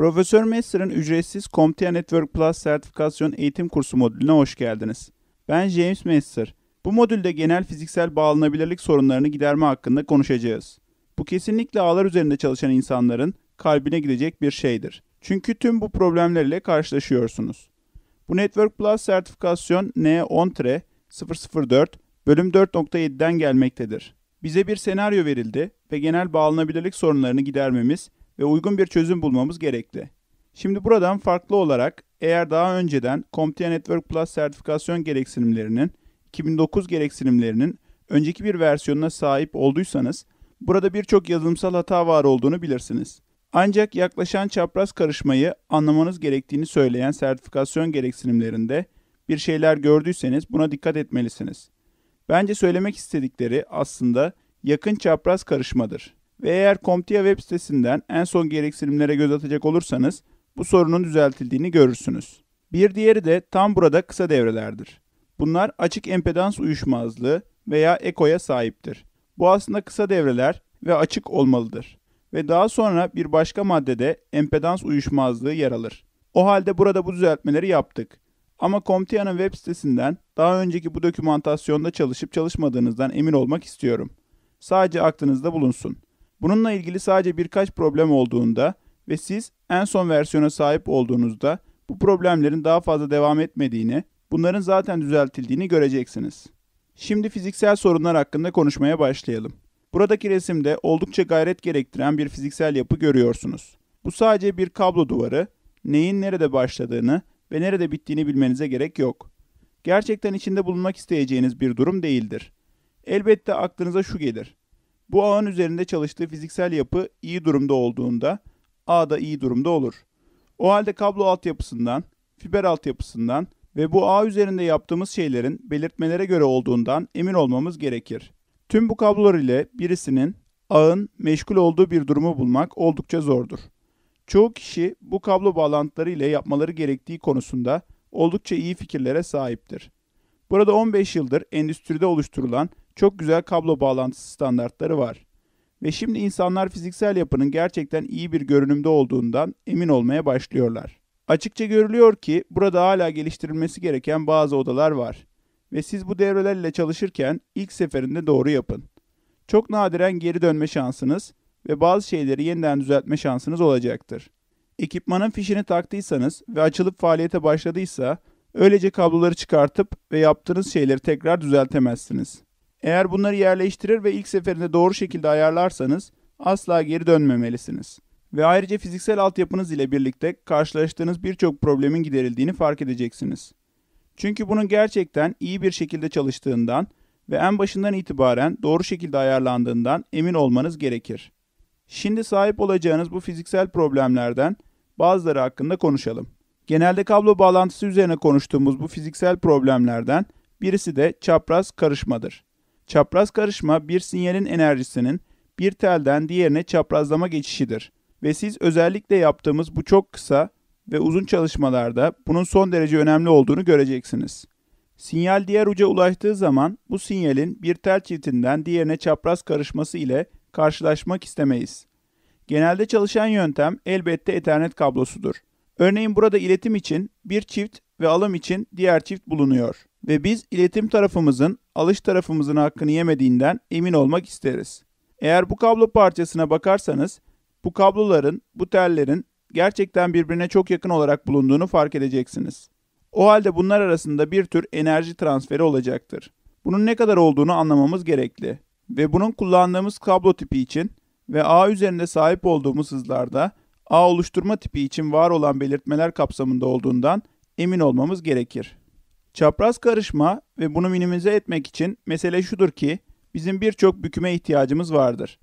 Profesör Mester'ın ücretsiz CompTIA Network Plus sertifikasyon eğitim kursu modülüne hoş geldiniz. Ben James Mester. Bu modülde genel fiziksel bağlanabilirlik sorunlarını giderme hakkında konuşacağız. Bu kesinlikle ağlar üzerinde çalışan insanların kalbine gidecek bir şeydir. Çünkü tüm bu problemlerle karşılaşıyorsunuz. Bu Network Plus sertifikasyon N10-004 bölüm 4.7'den gelmektedir. Bize bir senaryo verildi ve genel bağlanabilirlik sorunlarını gidermemiz ve uygun bir çözüm bulmamız gerekli. Şimdi buradan farklı olarak eğer daha önceden CompTIA Network Plus sertifikasyon gereksinimlerinin 2009 gereksinimlerinin önceki bir versiyonuna sahip olduysanız burada birçok yazılımsal hata var olduğunu bilirsiniz. Ancak yaklaşan çapraz karışmayı anlamanız gerektiğini söyleyen sertifikasyon gereksinimlerinde bir şeyler gördüyseniz buna dikkat etmelisiniz. Bence söylemek istedikleri aslında yakın çapraz karışmadır. Ve eğer CompTIA web sitesinden en son gereksinimlere göz atacak olursanız bu sorunun düzeltildiğini görürsünüz. Bir diğeri de tam burada kısa devrelerdir. Bunlar açık empedans uyuşmazlığı veya ekoya sahiptir. Bu aslında kısa devreler ve açık olmalıdır. Ve daha sonra bir başka maddede empedans uyuşmazlığı yer alır. O halde burada bu düzeltmeleri yaptık. Ama CompTIA'nın web sitesinden daha önceki bu dokümantasyonda çalışıp çalışmadığınızdan emin olmak istiyorum. Sadece aklınızda bulunsun. Bununla ilgili sadece birkaç problem olduğunda ve siz en son versiyona sahip olduğunuzda bu problemlerin daha fazla devam etmediğini, bunların zaten düzeltildiğini göreceksiniz. Şimdi fiziksel sorunlar hakkında konuşmaya başlayalım. Buradaki resimde oldukça gayret gerektiren bir fiziksel yapı görüyorsunuz. Bu sadece bir kablo duvarı, neyin nerede başladığını ve nerede bittiğini bilmenize gerek yok. Gerçekten içinde bulunmak isteyeceğiniz bir durum değildir. Elbette aklınıza şu gelir. Bu ağın üzerinde çalıştığı fiziksel yapı iyi durumda olduğunda ağ da iyi durumda olur. O halde kablo altyapısından, fiber altyapısından ve bu ağ üzerinde yaptığımız şeylerin belirtmelere göre olduğundan emin olmamız gerekir. Tüm bu kablolar ile birisinin ağın meşgul olduğu bir durumu bulmak oldukça zordur. Çoğu kişi bu kablo bağlantıları ile yapmaları gerektiği konusunda oldukça iyi fikirlere sahiptir. Burada 15 yıldır endüstride oluşturulan çok güzel kablo bağlantısı standartları var. Ve şimdi insanlar fiziksel yapının gerçekten iyi bir görünümde olduğundan emin olmaya başlıyorlar. Açıkça görülüyor ki burada hala geliştirilmesi gereken bazı odalar var ve siz bu devrelerle çalışırken ilk seferinde doğru yapın. Çok nadiren geri dönme şansınız ve bazı şeyleri yeniden düzeltme şansınız olacaktır. Ekipmanın fişini taktıysanız ve açılıp faaliyete başladıysa öylece kabloları çıkartıp ve yaptığınız şeyleri tekrar düzeltemezsiniz. Eğer bunları yerleştirir ve ilk seferinde doğru şekilde ayarlarsanız asla geri dönmemelisiniz. Ve ayrıca fiziksel altyapınız ile birlikte karşılaştığınız birçok problemin giderildiğini fark edeceksiniz. Çünkü bunun gerçekten iyi bir şekilde çalıştığından ve en başından itibaren doğru şekilde ayarlandığından emin olmanız gerekir. Şimdi sahip olacağınız bu fiziksel problemlerden bazıları hakkında konuşalım. Genelde kablo bağlantısı üzerine konuştuğumuz bu fiziksel problemlerden birisi de çapraz karışmadır. Çapraz karışma bir sinyalin enerjisinin bir telden diğerine çaprazlama geçişidir. Ve siz özellikle yaptığımız bu çok kısa ve uzun çalışmalarda bunun son derece önemli olduğunu göreceksiniz. Sinyal diğer uca ulaştığı zaman bu sinyalin bir tel çiftinden diğerine çapraz karışması ile karşılaşmak istemeyiz. Genelde çalışan yöntem elbette Ethernet kablosudur. Örneğin burada iletim için bir çift ve alım için diğer çift bulunuyor ve biz iletim tarafımızın alış tarafımızın hakkını yemediğinden emin olmak isteriz. Eğer bu kablo parçasına bakarsanız bu kabloların, bu tellerin gerçekten birbirine çok yakın olarak bulunduğunu fark edeceksiniz. O halde bunlar arasında bir tür enerji transferi olacaktır. Bunun ne kadar olduğunu anlamamız gerekli ve bunun kullandığımız kablo tipi için ve ağ üzerinde sahip olduğumuz hızlarda ağ oluşturma tipi için var olan belirtmeler kapsamında olduğundan emin olmamız gerekir. Çapraz karışma ve bunu minimize etmek için mesele şudur ki bizim birçok büküme ihtiyacımız vardır.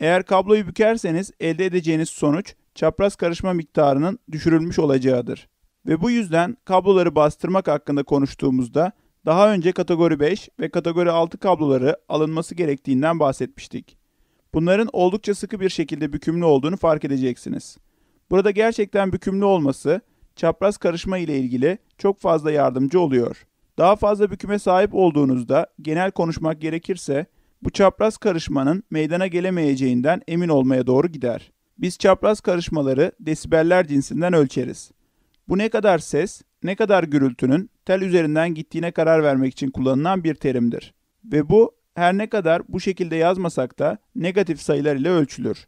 Eğer kabloyu bükerseniz elde edeceğiniz sonuç çapraz karışma miktarının düşürülmüş olacağıdır. Ve bu yüzden kabloları bastırmak hakkında konuştuğumuzda daha önce kategori 5 ve kategori 6 kabloları alınması gerektiğinden bahsetmiştik. Bunların oldukça sıkı bir şekilde bükümlü olduğunu fark edeceksiniz. Burada gerçekten bükümlü olması çapraz karışma ile ilgili çok fazla yardımcı oluyor. Daha fazla büküme sahip olduğunuzda genel konuşmak gerekirse bu çapraz karışmanın meydana gelemeyeceğinden emin olmaya doğru gider. Biz çapraz karışmaları desibeller cinsinden ölçeriz. Bu ne kadar ses, ne kadar gürültünün tel üzerinden gittiğine karar vermek için kullanılan bir terimdir. Ve bu her ne kadar bu şekilde yazmasak da negatif sayılar ile ölçülür.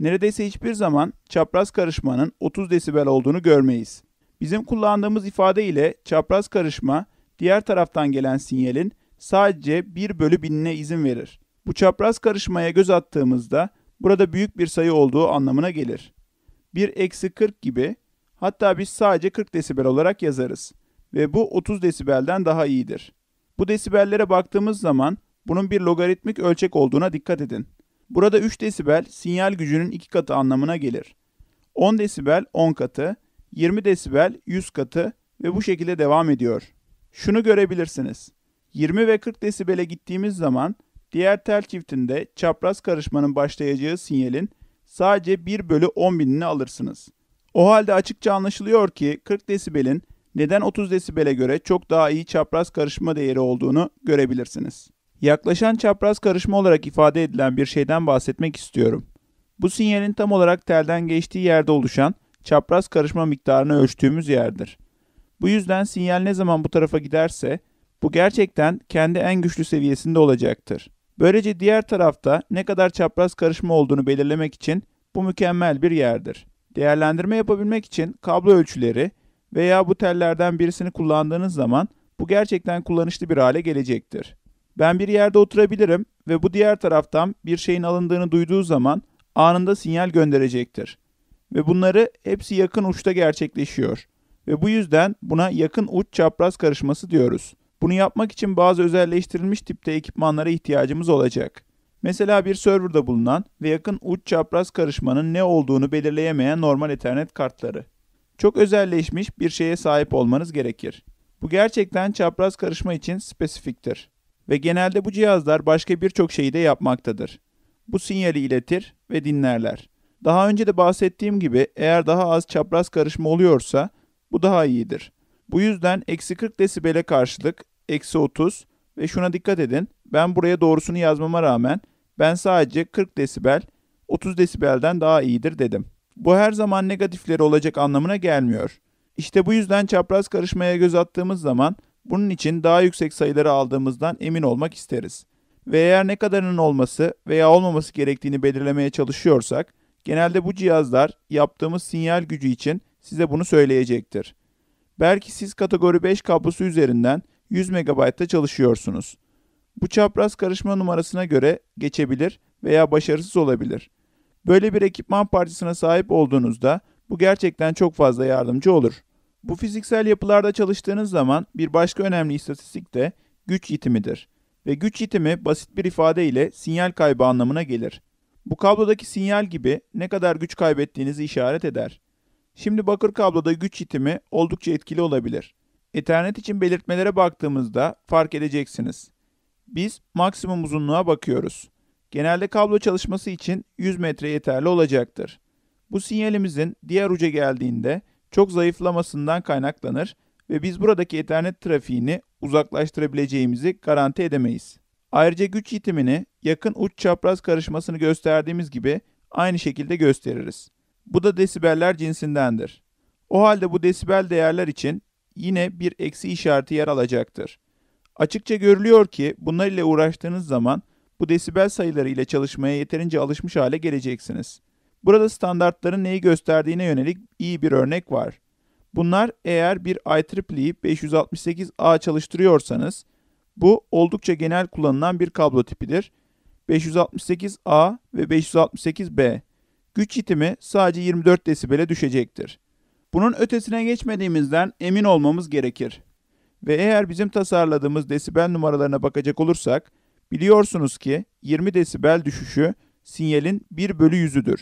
Neredeyse hiçbir zaman çapraz karışmanın 30 desibel olduğunu görmeyiz. Bizim kullandığımız ifade ile çapraz karışma diğer taraftan gelen sinyalin sadece 1 bölü binine izin verir. Bu çapraz karışmaya göz attığımızda burada büyük bir sayı olduğu anlamına gelir. 1 eksi 40 gibi hatta biz sadece 40 desibel olarak yazarız ve bu 30 desibelden daha iyidir. Bu desibellere baktığımız zaman bunun bir logaritmik ölçek olduğuna dikkat edin. Burada 3 desibel sinyal gücünün 2 katı anlamına gelir. 10 desibel 10 katı, 20 desibel 100 katı ve bu şekilde devam ediyor. Şunu görebilirsiniz. 20 ve 40 desibele gittiğimiz zaman diğer tel çiftinde çapraz karışmanın başlayacağı sinyalin sadece 1 bölü 10 binini alırsınız. O halde açıkça anlaşılıyor ki 40 desibelin neden 30 desibele göre çok daha iyi çapraz karışma değeri olduğunu görebilirsiniz. Yaklaşan çapraz karışma olarak ifade edilen bir şeyden bahsetmek istiyorum. Bu sinyalin tam olarak telden geçtiği yerde oluşan çapraz karışma miktarını ölçtüğümüz yerdir. Bu yüzden sinyal ne zaman bu tarafa giderse bu gerçekten kendi en güçlü seviyesinde olacaktır. Böylece diğer tarafta ne kadar çapraz karışma olduğunu belirlemek için bu mükemmel bir yerdir. Değerlendirme yapabilmek için kablo ölçüleri veya bu tellerden birisini kullandığınız zaman bu gerçekten kullanışlı bir hale gelecektir. Ben bir yerde oturabilirim ve bu diğer taraftan bir şeyin alındığını duyduğu zaman anında sinyal gönderecektir. Ve bunları hepsi yakın uçta gerçekleşiyor. Ve bu yüzden buna yakın uç çapraz karışması diyoruz. Bunu yapmak için bazı özelleştirilmiş tipte ekipmanlara ihtiyacımız olacak. Mesela bir serverda bulunan ve yakın uç çapraz karışmanın ne olduğunu belirleyemeyen normal Ethernet kartları. Çok özelleşmiş bir şeye sahip olmanız gerekir. Bu gerçekten çapraz karışma için spesifiktir ve genelde bu cihazlar başka birçok şeyi de yapmaktadır. Bu sinyali iletir ve dinlerler. Daha önce de bahsettiğim gibi eğer daha az çapraz karışma oluyorsa bu daha iyidir. Bu yüzden eksi 40 desibele karşılık eksi 30 ve şuna dikkat edin ben buraya doğrusunu yazmama rağmen ben sadece 40 desibel 30 desibelden daha iyidir dedim. Bu her zaman negatifleri olacak anlamına gelmiyor. İşte bu yüzden çapraz karışmaya göz attığımız zaman bunun için daha yüksek sayıları aldığımızdan emin olmak isteriz. Ve eğer ne kadarının olması veya olmaması gerektiğini belirlemeye çalışıyorsak, genelde bu cihazlar yaptığımız sinyal gücü için size bunu söyleyecektir. Belki siz kategori 5 kablosu üzerinden 100 MB'da çalışıyorsunuz. Bu çapraz karışma numarasına göre geçebilir veya başarısız olabilir. Böyle bir ekipman parçasına sahip olduğunuzda bu gerçekten çok fazla yardımcı olur. Bu fiziksel yapılarda çalıştığınız zaman bir başka önemli istatistik de güç yitimidir. Ve güç yitimi basit bir ifade ile sinyal kaybı anlamına gelir. Bu kablodaki sinyal gibi ne kadar güç kaybettiğinizi işaret eder. Şimdi bakır kabloda güç yitimi oldukça etkili olabilir. Ethernet için belirtmelere baktığımızda fark edeceksiniz. Biz maksimum uzunluğa bakıyoruz. Genelde kablo çalışması için 100 metre yeterli olacaktır. Bu sinyalimizin diğer uca geldiğinde çok zayıflamasından kaynaklanır ve biz buradaki Ethernet trafiğini uzaklaştırabileceğimizi garanti edemeyiz. Ayrıca güç itimini yakın uç çapraz karışmasını gösterdiğimiz gibi aynı şekilde gösteririz. Bu da desibeller cinsindendir. O halde bu desibel değerler için yine bir eksi işareti yer alacaktır. Açıkça görülüyor ki bunlar ile uğraştığınız zaman bu desibel sayıları ile çalışmaya yeterince alışmış hale geleceksiniz. Burada standartların neyi gösterdiğine yönelik iyi bir örnek var. Bunlar eğer bir IEEE 568A çalıştırıyorsanız bu oldukça genel kullanılan bir kablo tipidir. 568A ve 568B. Güç itimi sadece 24 desibele düşecektir. Bunun ötesine geçmediğimizden emin olmamız gerekir. Ve eğer bizim tasarladığımız desibel numaralarına bakacak olursak, biliyorsunuz ki 20 desibel düşüşü sinyalin 1 bölü 100'üdür.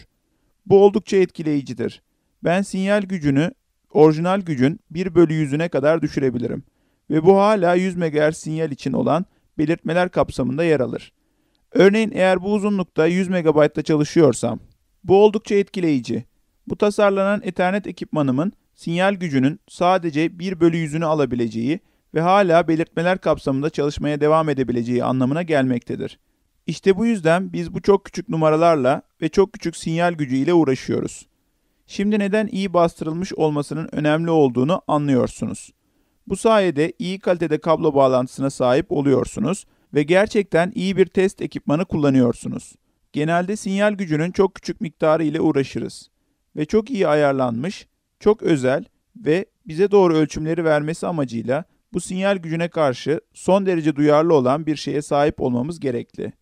Bu oldukça etkileyicidir. Ben sinyal gücünü orijinal gücün 1 bölü 100'üne kadar düşürebilirim. Ve bu hala 100 MHz sinyal için olan belirtmeler kapsamında yer alır. Örneğin eğer bu uzunlukta 100 MB'da çalışıyorsam, bu oldukça etkileyici. Bu tasarlanan Ethernet ekipmanımın sinyal gücünün sadece 1 bölü 100'ünü alabileceği ve hala belirtmeler kapsamında çalışmaya devam edebileceği anlamına gelmektedir. İşte bu yüzden biz bu çok küçük numaralarla ve çok küçük sinyal gücüyle uğraşıyoruz. Şimdi neden iyi bastırılmış olmasının önemli olduğunu anlıyorsunuz. Bu sayede iyi kalitede kablo bağlantısına sahip oluyorsunuz ve gerçekten iyi bir test ekipmanı kullanıyorsunuz. Genelde sinyal gücünün çok küçük miktarı ile uğraşırız ve çok iyi ayarlanmış, çok özel ve bize doğru ölçümleri vermesi amacıyla bu sinyal gücüne karşı son derece duyarlı olan bir şeye sahip olmamız gerekli.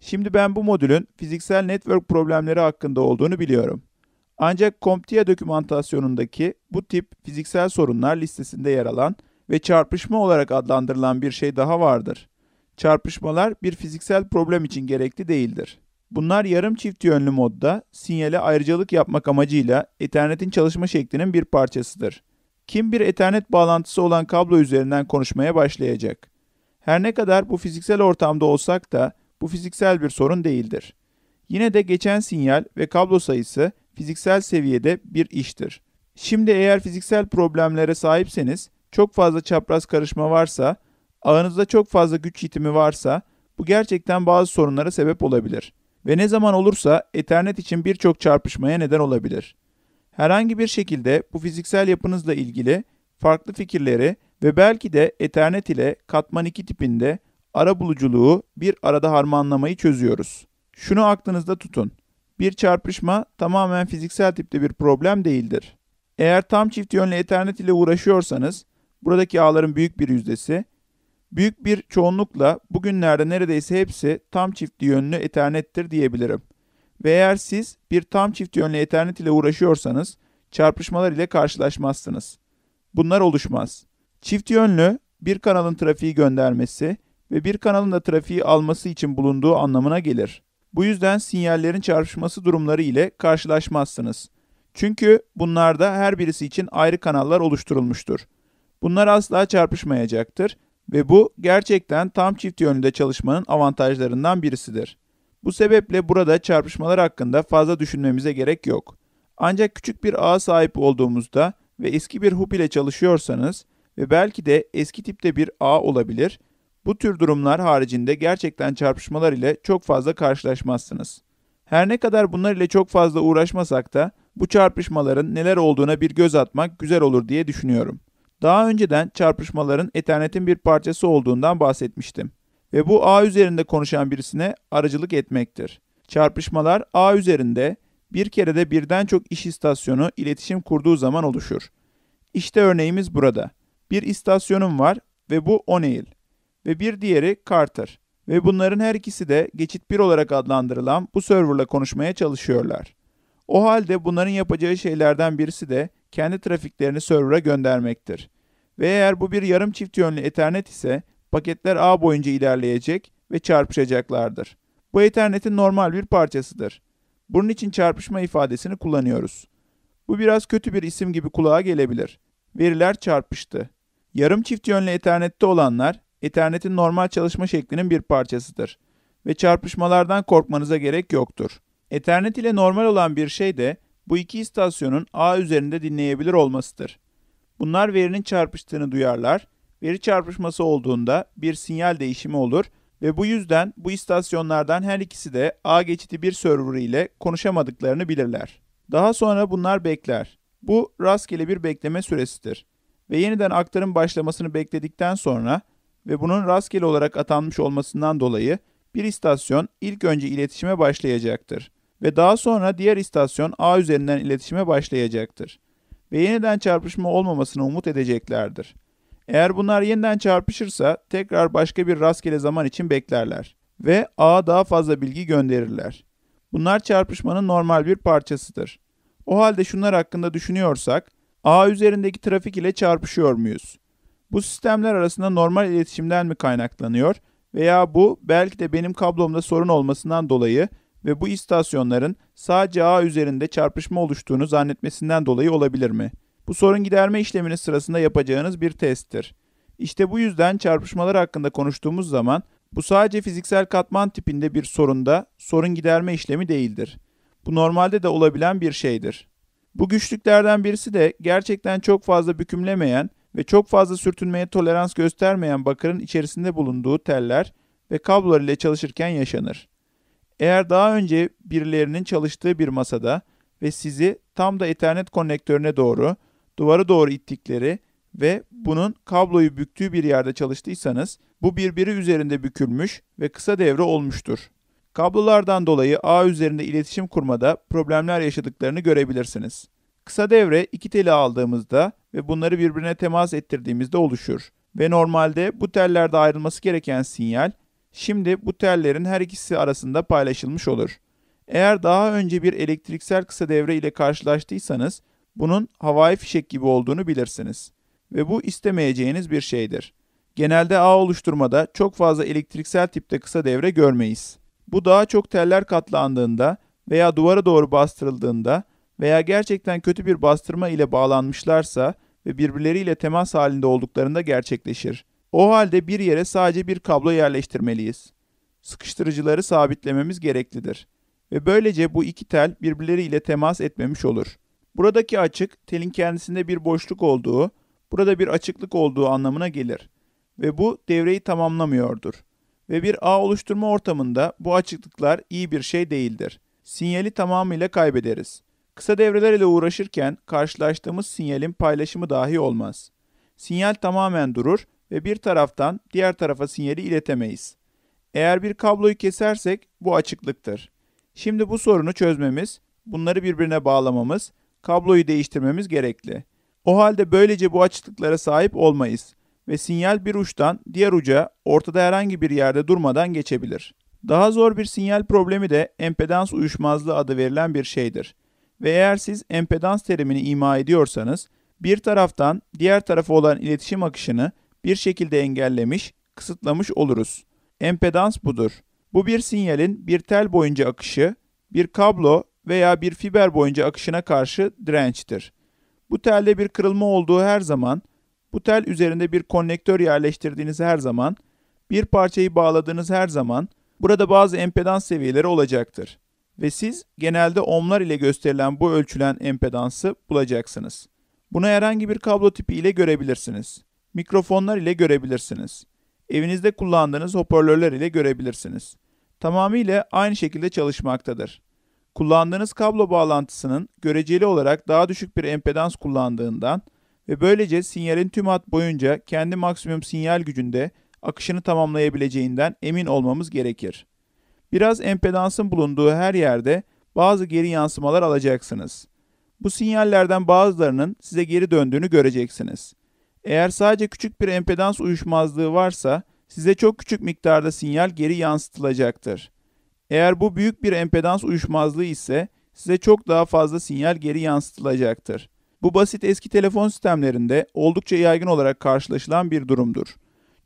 Şimdi ben bu modülün fiziksel network problemleri hakkında olduğunu biliyorum. Ancak CompTIA dokümantasyonundaki bu tip fiziksel sorunlar listesinde yer alan ve çarpışma olarak adlandırılan bir şey daha vardır. Çarpışmalar bir fiziksel problem için gerekli değildir. Bunlar yarım çift yönlü modda sinyale ayrıcalık yapmak amacıyla Ethernet'in çalışma şeklinin bir parçasıdır. Kim bir Ethernet bağlantısı olan kablo üzerinden konuşmaya başlayacak. Her ne kadar bu fiziksel ortamda olsak da bu fiziksel bir sorun değildir. Yine de geçen sinyal ve kablo sayısı fiziksel seviyede bir iştir. Şimdi eğer fiziksel problemlere sahipseniz, çok fazla çapraz karışma varsa, ağınızda çok fazla güç yitimi varsa bu gerçekten bazı sorunlara sebep olabilir ve ne zaman olursa Ethernet için birçok çarpışmaya neden olabilir. Herhangi bir şekilde bu fiziksel yapınızla ilgili farklı fikirleri ve belki de Ethernet ile katman 2 tipinde arabuluculuğu bir arada harmanlamayı çözüyoruz. Şunu aklınızda tutun. Bir çarpışma tamamen fiziksel tipte bir problem değildir. Eğer tam çift yönlü Ethernet ile uğraşıyorsanız, buradaki ağların büyük bir yüzdesi, büyük bir çoğunlukla bugünlerde neredeyse hepsi tam çift yönlü Ethernet'tir diyebilirim. Ve eğer siz bir tam çift yönlü Ethernet ile uğraşıyorsanız, çarpışmalar ile karşılaşmazsınız. Bunlar oluşmaz. Çift yönlü bir kanalın trafiği göndermesi, ve bir kanalın da trafiği alması için bulunduğu anlamına gelir. Bu yüzden sinyallerin çarpışması durumları ile karşılaşmazsınız. Çünkü bunlarda her birisi için ayrı kanallar oluşturulmuştur. Bunlar asla çarpışmayacaktır ve bu gerçekten tam çift yönlüde çalışmanın avantajlarından birisidir. Bu sebeple burada çarpışmalar hakkında fazla düşünmemize gerek yok. Ancak küçük bir ağa sahip olduğumuzda ve eski bir hub ile çalışıyorsanız ve belki de eski tipte bir ağ olabilir, bu tür durumlar haricinde gerçekten çarpışmalar ile çok fazla karşılaşmazsınız. Her ne kadar bunlar ile çok fazla uğraşmasak da bu çarpışmaların neler olduğuna bir göz atmak güzel olur diye düşünüyorum. Daha önceden çarpışmaların Ethernet'in bir parçası olduğundan bahsetmiştim ve bu ağ üzerinde konuşan birisine aracılık etmektir. Çarpışmalar ağ üzerinde bir kerede birden çok iş istasyonu iletişim kurduğu zaman oluşur. İşte örneğimiz burada. Bir istasyonum var ve bu O'Neill ve bir diğeri Carter ve bunların her ikisi de geçit 1 olarak adlandırılan bu serverla konuşmaya çalışıyorlar. O halde bunların yapacağı şeylerden birisi de kendi trafiklerini server'a göndermektir. Ve eğer bu bir yarım çift yönlü Ethernet ise paketler ağ boyunca ilerleyecek ve çarpışacaklardır. Bu Ethernet'in normal bir parçasıdır. Bunun için çarpışma ifadesini kullanıyoruz. Bu biraz kötü bir isim gibi kulağa gelebilir. Veriler çarpıştı. Yarım çift yönlü Ethernet'te olanlar internetin normal çalışma şeklinin bir parçasıdır ve çarpışmalardan korkmanıza gerek yoktur. Ethernet ile normal olan bir şey de bu iki istasyonun ağ üzerinde dinleyebilir olmasıdır. Bunlar verinin çarpıştığını duyarlar, veri çarpışması olduğunda bir sinyal değişimi olur ve bu yüzden bu istasyonlardan her ikisi de ağ geçidi bir server ile konuşamadıklarını bilirler. Daha sonra bunlar bekler. Bu rastgele bir bekleme süresidir ve yeniden aktarım başlamasını bekledikten sonra ve bunun rastgele olarak atanmış olmasından dolayı bir istasyon ilk önce iletişime başlayacaktır ve daha sonra diğer istasyon A üzerinden iletişime başlayacaktır ve yeniden çarpışma olmamasını umut edeceklerdir. Eğer bunlar yeniden çarpışırsa tekrar başka bir rastgele zaman için beklerler ve A daha fazla bilgi gönderirler. Bunlar çarpışmanın normal bir parçasıdır. O halde şunlar hakkında düşünüyorsak A üzerindeki trafik ile çarpışıyor muyuz? Bu sistemler arasında normal iletişimden mi kaynaklanıyor veya bu belki de benim kablomda sorun olmasından dolayı ve bu istasyonların sadece ağ üzerinde çarpışma oluştuğunu zannetmesinden dolayı olabilir mi? Bu sorun giderme işleminiz sırasında yapacağınız bir testtir. İşte bu yüzden çarpışmalar hakkında konuştuğumuz zaman bu sadece fiziksel katman tipinde bir sorunda sorun giderme işlemi değildir. Bu normalde de olabilen bir şeydir. Bu güçlüklerden birisi de gerçekten çok fazla bükümlemeyen ve çok fazla sürtünmeye tolerans göstermeyen bakırın içerisinde bulunduğu teller ve kablolar ile çalışırken yaşanır. Eğer daha önce birilerinin çalıştığı bir masada ve sizi tam da Ethernet konnektörüne doğru, duvara doğru ittikleri ve bunun kabloyu büktüğü bir yerde çalıştıysanız, bu birbiri üzerinde bükülmüş ve kısa devre olmuştur. Kablolardan dolayı ağ üzerinde iletişim kurmada problemler yaşadıklarını görebilirsiniz. Kısa devre iki teli aldığımızda ve bunları birbirine temas ettirdiğimizde oluşur. Ve normalde bu tellerde ayrılması gereken sinyal şimdi bu tellerin her ikisi arasında paylaşılmış olur. Eğer daha önce bir elektriksel kısa devre ile karşılaştıysanız bunun havai fişek gibi olduğunu bilirsiniz ve bu istemeyeceğiniz bir şeydir. Genelde ağ oluşturmada çok fazla elektriksel tipte kısa devre görmeyiz. Bu daha çok teller katlandığında veya duvara doğru bastırıldığında veya gerçekten kötü bir bastırma ile bağlanmışlarsa ve birbirleriyle temas halinde olduklarında gerçekleşir. O halde bir yere sadece bir kablo yerleştirmeliyiz. Sıkıştırıcıları sabitlememiz gereklidir ve böylece bu iki tel birbirleriyle temas etmemiş olur. Buradaki açık, telin kendisinde bir boşluk olduğu, burada bir açıklık olduğu anlamına gelir ve bu devreyi tamamlamıyordur. Ve bir ağ oluşturma ortamında bu açıklıklar iyi bir şey değildir. Sinyali tamamıyla kaybederiz. Kısa devreler ile uğraşırken karşılaştığımız sinyalin paylaşımı dahi olmaz. Sinyal tamamen durur ve bir taraftan diğer tarafa sinyali iletemeyiz. Eğer bir kabloyu kesersek bu açıklıktır. Şimdi bu sorunu çözmemiz, bunları birbirine bağlamamız, kabloyu değiştirmemiz gerekli. O halde böylece bu açıklıklara sahip olmayız ve sinyal bir uçtan diğer uca ortada herhangi bir yerde durmadan geçebilir. Daha zor bir sinyal problemi de empedans uyuşmazlığı adı verilen bir şeydir. Ve eğer siz empedans terimini ima ediyorsanız, bir taraftan diğer tarafa olan iletişim akışını bir şekilde engellemiş, kısıtlamış oluruz. Empedans budur. Bu bir sinyalin bir tel boyunca akışı, bir kablo veya bir fiber boyunca akışına karşı dirençtir. Bu telde bir kırılma olduğu her zaman, bu tel üzerinde bir konnektör yerleştirdiğiniz her zaman, bir parçayı bağladığınız her zaman burada bazı empedans seviyeleri olacaktır ve siz genelde ohmlar ile gösterilen bu ölçülen empedansı bulacaksınız. Buna herhangi bir kablo tipi ile görebilirsiniz. Mikrofonlar ile görebilirsiniz. Evinizde kullandığınız hoparlörler ile görebilirsiniz. Tamamıyla aynı şekilde çalışmaktadır. Kullandığınız kablo bağlantısının göreceli olarak daha düşük bir empedans kullandığından ve böylece sinyalin tüm hat boyunca kendi maksimum sinyal gücünde akışını tamamlayabileceğinden emin olmamız gerekir. Biraz empedansın bulunduğu her yerde bazı geri yansımalar alacaksınız. Bu sinyallerden bazılarının size geri döndüğünü göreceksiniz. Eğer sadece küçük bir empedans uyuşmazlığı varsa size çok küçük miktarda sinyal geri yansıtılacaktır. Eğer bu büyük bir empedans uyuşmazlığı ise size çok daha fazla sinyal geri yansıtılacaktır. Bu basit eski telefon sistemlerinde oldukça yaygın olarak karşılaşılan bir durumdur.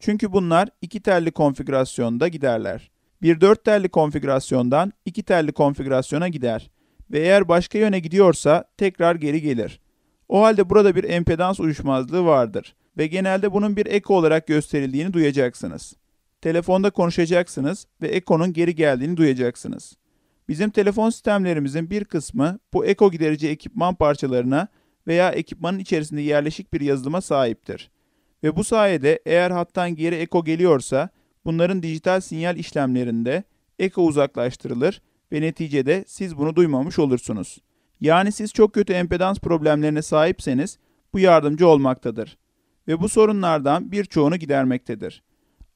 Çünkü bunlar iki telli konfigürasyonda giderler. Bir dört telli konfigürasyondan iki telli konfigürasyona gider ve eğer başka yöne gidiyorsa tekrar geri gelir. O halde burada bir empedans uyuşmazlığı vardır ve genelde bunun bir eko olarak gösterildiğini duyacaksınız. Telefonda konuşacaksınız ve ekonun geri geldiğini duyacaksınız. Bizim telefon sistemlerimizin bir kısmı bu eko giderici ekipman parçalarına veya ekipmanın içerisinde yerleşik bir yazılıma sahiptir. Ve bu sayede eğer hattan geri eko geliyorsa Bunların dijital sinyal işlemlerinde eko uzaklaştırılır ve neticede siz bunu duymamış olursunuz. Yani siz çok kötü empedans problemlerine sahipseniz bu yardımcı olmaktadır ve bu sorunlardan birçoğunu gidermektedir.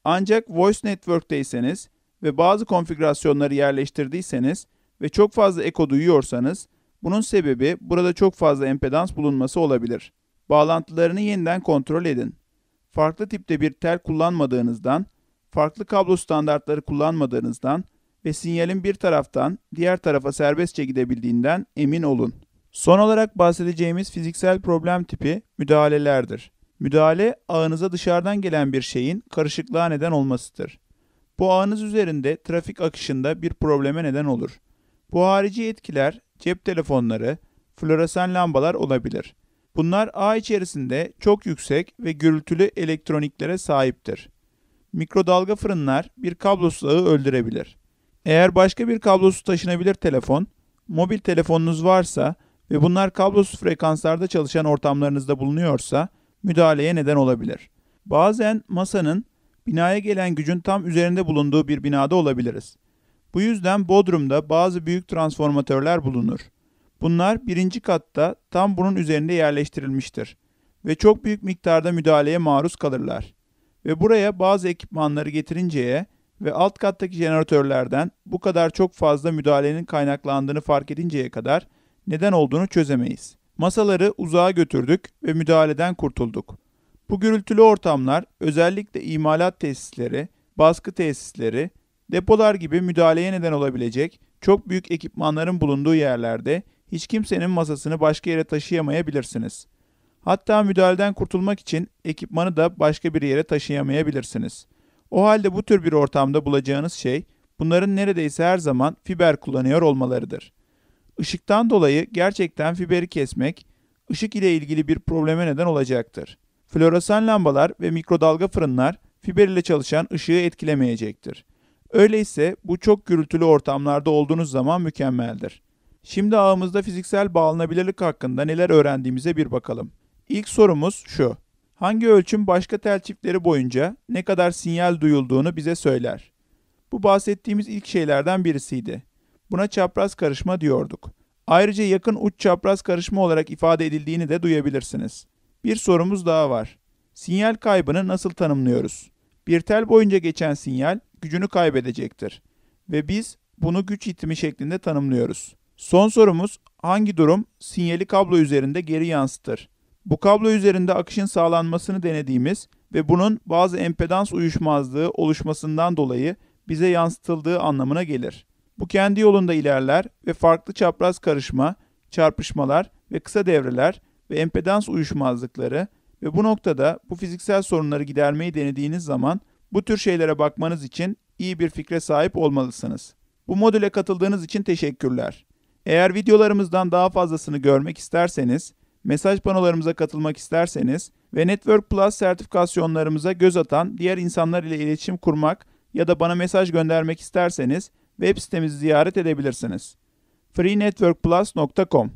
Ancak Voice Network'teyseniz ve bazı konfigürasyonları yerleştirdiyseniz ve çok fazla eko duyuyorsanız bunun sebebi burada çok fazla empedans bulunması olabilir. Bağlantılarını yeniden kontrol edin. Farklı tipte bir tel kullanmadığınızdan farklı kablo standartları kullanmadığınızdan ve sinyalin bir taraftan diğer tarafa serbestçe gidebildiğinden emin olun. Son olarak bahsedeceğimiz fiziksel problem tipi müdahalelerdir. Müdahale ağınıza dışarıdan gelen bir şeyin karışıklığa neden olmasıdır. Bu ağınız üzerinde trafik akışında bir probleme neden olur. Bu harici etkiler cep telefonları, floresan lambalar olabilir. Bunlar ağ içerisinde çok yüksek ve gürültülü elektroniklere sahiptir mikrodalga fırınlar bir kablosuz ağı öldürebilir. Eğer başka bir kablosuz taşınabilir telefon, mobil telefonunuz varsa ve bunlar kablosuz frekanslarda çalışan ortamlarınızda bulunuyorsa müdahaleye neden olabilir. Bazen masanın binaya gelen gücün tam üzerinde bulunduğu bir binada olabiliriz. Bu yüzden Bodrum'da bazı büyük transformatörler bulunur. Bunlar birinci katta tam bunun üzerinde yerleştirilmiştir ve çok büyük miktarda müdahaleye maruz kalırlar. Ve buraya bazı ekipmanları getirinceye ve alt kattaki jeneratörlerden bu kadar çok fazla müdahalenin kaynaklandığını fark edinceye kadar neden olduğunu çözemeyiz. Masaları uzağa götürdük ve müdahaleden kurtulduk. Bu gürültülü ortamlar özellikle imalat tesisleri, baskı tesisleri, depolar gibi müdahaleye neden olabilecek çok büyük ekipmanların bulunduğu yerlerde hiç kimsenin masasını başka yere taşıyamayabilirsiniz. Hatta müdahaleden kurtulmak için ekipmanı da başka bir yere taşıyamayabilirsiniz. O halde bu tür bir ortamda bulacağınız şey bunların neredeyse her zaman fiber kullanıyor olmalarıdır. Işıktan dolayı gerçekten fiberi kesmek ışık ile ilgili bir probleme neden olacaktır. Floresan lambalar ve mikrodalga fırınlar fiber ile çalışan ışığı etkilemeyecektir. Öyleyse bu çok gürültülü ortamlarda olduğunuz zaman mükemmeldir. Şimdi ağımızda fiziksel bağlanabilirlik hakkında neler öğrendiğimize bir bakalım. İlk sorumuz şu. Hangi ölçüm başka tel çiftleri boyunca ne kadar sinyal duyulduğunu bize söyler. Bu bahsettiğimiz ilk şeylerden birisiydi. Buna çapraz karışma diyorduk. Ayrıca yakın uç çapraz karışma olarak ifade edildiğini de duyabilirsiniz. Bir sorumuz daha var. Sinyal kaybını nasıl tanımlıyoruz? Bir tel boyunca geçen sinyal gücünü kaybedecektir ve biz bunu güç itimi şeklinde tanımlıyoruz. Son sorumuz hangi durum sinyali kablo üzerinde geri yansıtır? Bu kablo üzerinde akışın sağlanmasını denediğimiz ve bunun bazı empedans uyuşmazlığı oluşmasından dolayı bize yansıtıldığı anlamına gelir. Bu kendi yolunda ilerler ve farklı çapraz karışma, çarpışmalar ve kısa devreler ve empedans uyuşmazlıkları ve bu noktada bu fiziksel sorunları gidermeyi denediğiniz zaman bu tür şeylere bakmanız için iyi bir fikre sahip olmalısınız. Bu modüle katıldığınız için teşekkürler. Eğer videolarımızdan daha fazlasını görmek isterseniz mesaj panolarımıza katılmak isterseniz ve Network Plus sertifikasyonlarımıza göz atan diğer insanlar ile iletişim kurmak ya da bana mesaj göndermek isterseniz web sitemizi ziyaret edebilirsiniz. freenetworkplus.com